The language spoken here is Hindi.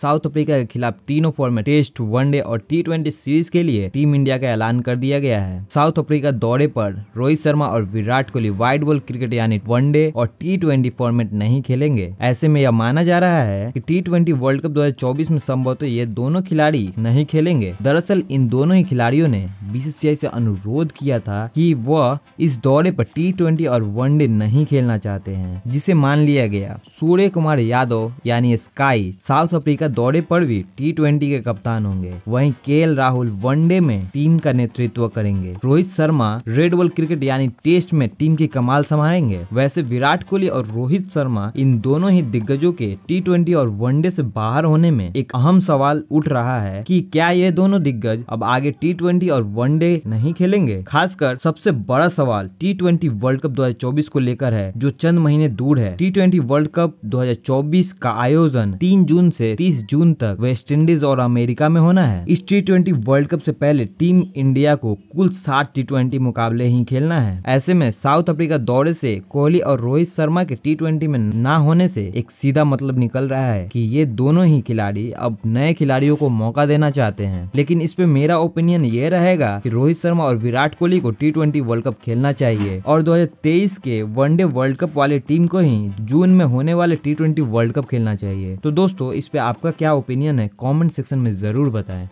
साउथ अफ्रीका के खिलाफ तीनों फॉर्मेट टेस्ट वनडे और टी ट्वेंटी सीरीज के लिए टीम इंडिया का ऐलान कर दिया गया है साउथ अफ्रीका दौरे पर रोहित शर्मा और Virat Kohli white ball cricket यानी वनडे और टी ट्वेंटी फॉर्मेट नहीं खेलेंगे ऐसे में यह माना जा रहा है की टी ट्वेंटी वर्ल्ड कप दो में संभवतः ये दोनों खिलाड़ी नहीं खेलेंगे दरअसल इन दोनों ही खिलाड़ियों ने बीसीसीआई से अनुरोध किया था कि वह इस दौरे पर टी ट्वेंटी और वनडे नहीं खेलना चाहते हैं जिसे मान लिया गया सूर्य कुमार यादव यानी स्काई साउथ अफ्रीका दौरे पर भी टी के कप्तान होंगे वहीं के राहुल वनडे में टीम का नेतृत्व करेंगे Rohit Sharma red ball cricket यानी टेस्ट में टीम की कमाल संभालेंगे वैसे विराट कोहली और रोहित शर्मा इन दोनों ही दिग्गजों के टी और वनडे से बाहर होने में एक अहम सवाल उठ रहा है कि क्या ये दोनों दिग्गज अब आगे टी और वनडे नहीं खेलेंगे खासकर सबसे बड़ा सवाल टी वर्ल्ड कप 2024 को लेकर है जो चंद महीने दूर है टी वर्ल्ड कप 2024 का आयोजन 3 जून से 30 30 जून तक वेस्ट इंडीज और अमेरिका में होना है इस टी ट्वेंटी वर्ल्ड कप से पहले टीम इंडिया को कुल सात टी ट्वेंटी मुकाबले ही खेलना है ऐसे में साउथ अफ्रीका दौरे से कोहली और रोहित शर्मा के टी ट्वेंटी में ना होने से एक सीधा मतलब निकल रहा है कि ये दोनों ही खिलाड़ी अब नए खिलाड़ियों को मौका देना चाहते हैं लेकिन इस पे मेरा ओपिनियन ये रहेगा कि रोहित शर्मा और विराट कोहली को टी ट्वेंटी वर्ल्ड कप खेलना चाहिए और 2023 के वनडे वर्ल्ड कप वाले टीम को ही जून में होने वाले टी ट्वेंटी वर्ल्ड कप खेलना चाहिए तो दोस्तों इस पे आपका क्या ओपिनियन है कमेंट सेक्शन में ज़रूर बताएं